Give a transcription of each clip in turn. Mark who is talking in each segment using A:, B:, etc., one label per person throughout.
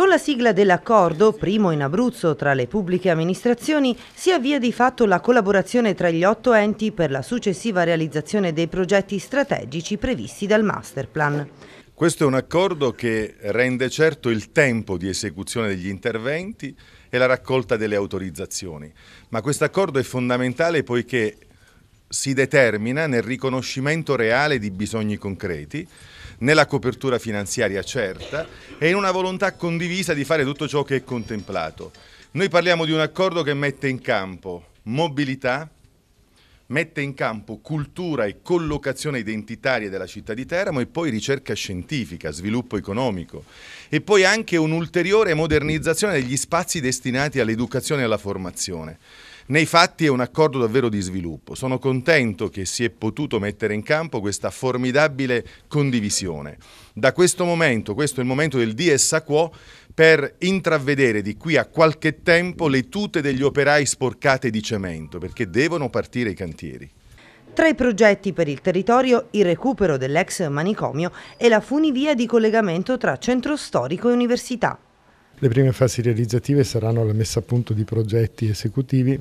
A: Con la sigla dell'accordo, primo in Abruzzo tra le pubbliche amministrazioni, si avvia di fatto la collaborazione tra gli otto enti per la successiva realizzazione dei progetti strategici previsti dal Masterplan.
B: Questo è un accordo che rende certo il tempo di esecuzione degli interventi e la raccolta delle autorizzazioni, ma questo accordo è fondamentale poiché si determina nel riconoscimento reale di bisogni concreti nella copertura finanziaria certa e in una volontà condivisa di fare tutto ciò che è contemplato. Noi parliamo di un accordo che mette in campo mobilità, mette in campo cultura e collocazione identitaria della città di Teramo e poi ricerca scientifica, sviluppo economico e poi anche un'ulteriore modernizzazione degli spazi destinati all'educazione e alla formazione. Nei fatti è un accordo davvero di sviluppo. Sono contento che si è potuto mettere in campo questa formidabile condivisione. Da questo momento, questo è il momento del DSA Quo, per intravedere di qui a qualche tempo le tute degli operai sporcate
A: di cemento, perché devono partire i cantieri. Tra i progetti per il territorio il recupero dell'ex manicomio e la funivia di collegamento tra centro storico e università.
C: Le prime fasi realizzative saranno la messa a punto di progetti esecutivi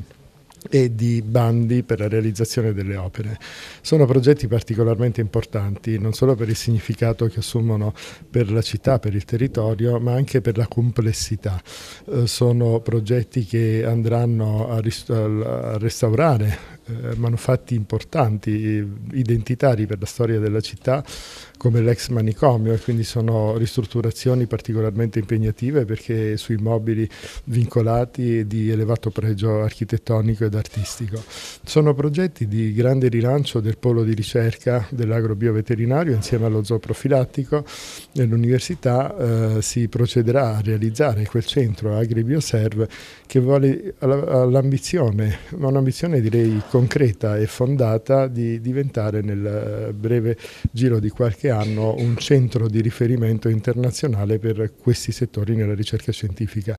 C: e di bandi per la realizzazione delle opere. Sono progetti particolarmente importanti non solo per il significato che assumono per la città, per il territorio, ma anche per la complessità. Eh, sono progetti che andranno a, a restaurare eh, manufatti importanti, identitari per la storia della città, come l'ex manicomio, e quindi sono ristrutturazioni particolarmente impegnative perché su immobili vincolati di elevato pregio architettonico ed artistico. Sono progetti di grande rilancio del polo di ricerca dell'agrobioveterinario insieme allo zooprofilattico e l'università eh, si procederà a realizzare quel centro AgriBioserve che vuole all'ambizione, ma un'ambizione direi concreta e fondata di diventare nel eh, breve giro di qualche anno un centro di riferimento internazionale per questi settori nella ricerca scientifica.